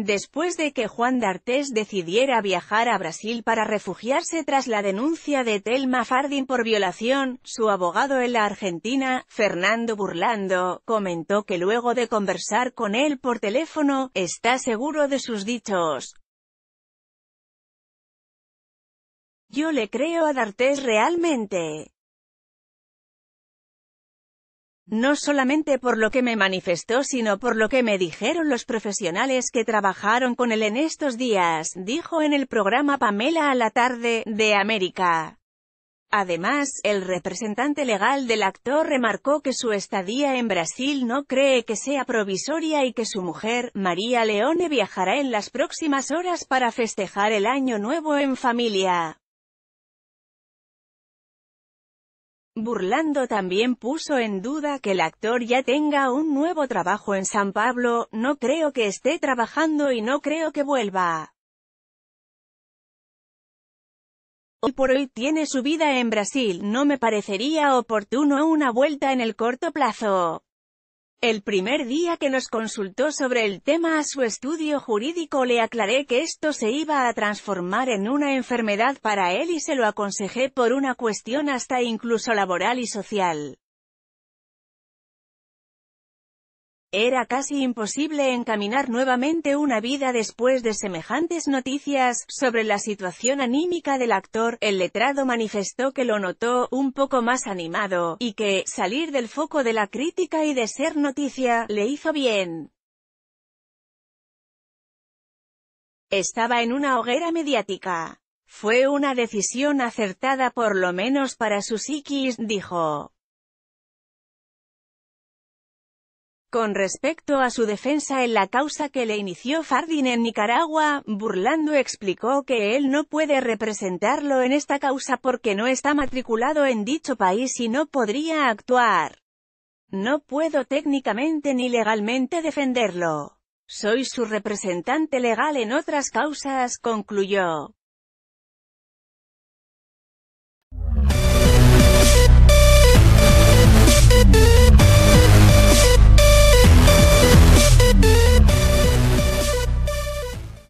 Después de que Juan Dartés decidiera viajar a Brasil para refugiarse tras la denuncia de Telma Fardin por violación, su abogado en la Argentina, Fernando Burlando, comentó que luego de conversar con él por teléfono, está seguro de sus dichos. Yo le creo a Dartés realmente. No solamente por lo que me manifestó sino por lo que me dijeron los profesionales que trabajaron con él en estos días, dijo en el programa Pamela a la tarde, de América. Además, el representante legal del actor remarcó que su estadía en Brasil no cree que sea provisoria y que su mujer, María Leone, viajará en las próximas horas para festejar el año nuevo en familia. Burlando también puso en duda que el actor ya tenga un nuevo trabajo en San Pablo, no creo que esté trabajando y no creo que vuelva. Hoy por hoy tiene su vida en Brasil, no me parecería oportuno una vuelta en el corto plazo. El primer día que nos consultó sobre el tema a su estudio jurídico le aclaré que esto se iba a transformar en una enfermedad para él y se lo aconsejé por una cuestión hasta incluso laboral y social. Era casi imposible encaminar nuevamente una vida después de semejantes noticias, sobre la situación anímica del actor, el letrado manifestó que lo notó, un poco más animado, y que, salir del foco de la crítica y de ser noticia, le hizo bien. Estaba en una hoguera mediática. Fue una decisión acertada por lo menos para su psiquis, dijo. Con respecto a su defensa en la causa que le inició Fardin en Nicaragua, Burlando explicó que él no puede representarlo en esta causa porque no está matriculado en dicho país y no podría actuar. No puedo técnicamente ni legalmente defenderlo. Soy su representante legal en otras causas, concluyó.